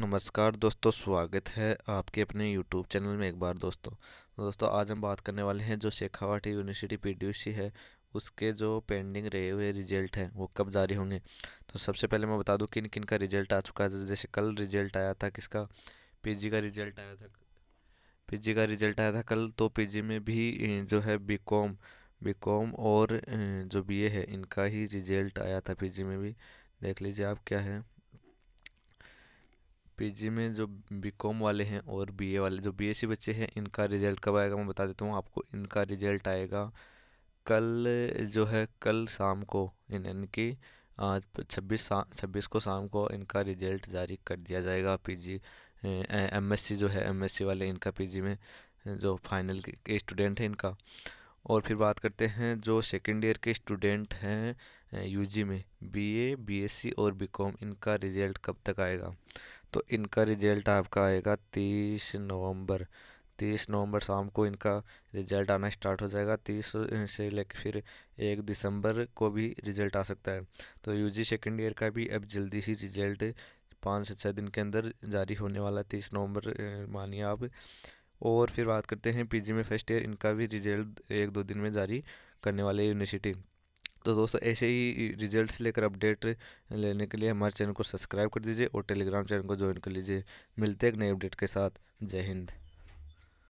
नमस्कार दोस्तों स्वागत है आपके अपने YouTube चैनल में एक बार दोस्तों तो दोस्तों आज हम बात करने वाले हैं जो शेखावाटी यूनिवर्सिटी पी है उसके जो पेंडिंग रहे हुए रिजल्ट हैं वो कब जारी होंगे तो सबसे पहले मैं बता दूं किन किन का रिजल्ट आ चुका है जैसे कल रिजल्ट आया था किसका पी का रिजल्ट आया था पी का रिजल्ट आया था कल तो पी में भी जो है बी कॉम बी कॉम और जो बी है इनका ही रिजल्ट आया था पी में भी देख लीजिए आप क्या है पीजी में जो बीकॉम वाले हैं और बीए वाले जो बीएससी बच्चे हैं इनका रिजल्ट कब आएगा मैं बता देता हूँ आपको इनका रिजल्ट आएगा कल जो है कल शाम को इन इनकी आज छब्बीस छब्बीस को शाम को इनका रिजल्ट जारी कर दिया जाएगा पीजी एमएससी जो है एमएससी वाले इनका पीजी में जो फाइनल के स्टूडेंट हैं इनका और फिर बात करते हैं जो सेकेंड ईयर के स्टूडेंट हैं यूजी में बीए बीएससी और बीकॉम इनका रिजल्ट कब तक आएगा तो इनका रिजल्ट आपका आएगा तीस नवंबर तीस नवंबर शाम को इनका रिजल्ट आना स्टार्ट हो जाएगा तीस से लेकर फिर एक दिसंबर को भी रिजल्ट आ सकता है तो यूजी सेकेंड ईयर का भी अब जल्दी ही रिजल्ट पाँच से छः दिन के अंदर जारी होने वाला है तीस नवंबर मानिए आप और फिर बात करते हैं पीजी में फर्स्ट ईयर इनका भी रिजल्ट एक दो दिन में जारी करने वाले यूनिवर्सिटी तो दोस्तों ऐसे ही रिजल्ट लेकर अपडेट लेने के लिए हमारे चैनल को सब्सक्राइब कर दीजिए और टेलीग्राम चैनल को ज्वाइन कर लीजिए मिलते हैं एक नए अपडेट के साथ जय हिंद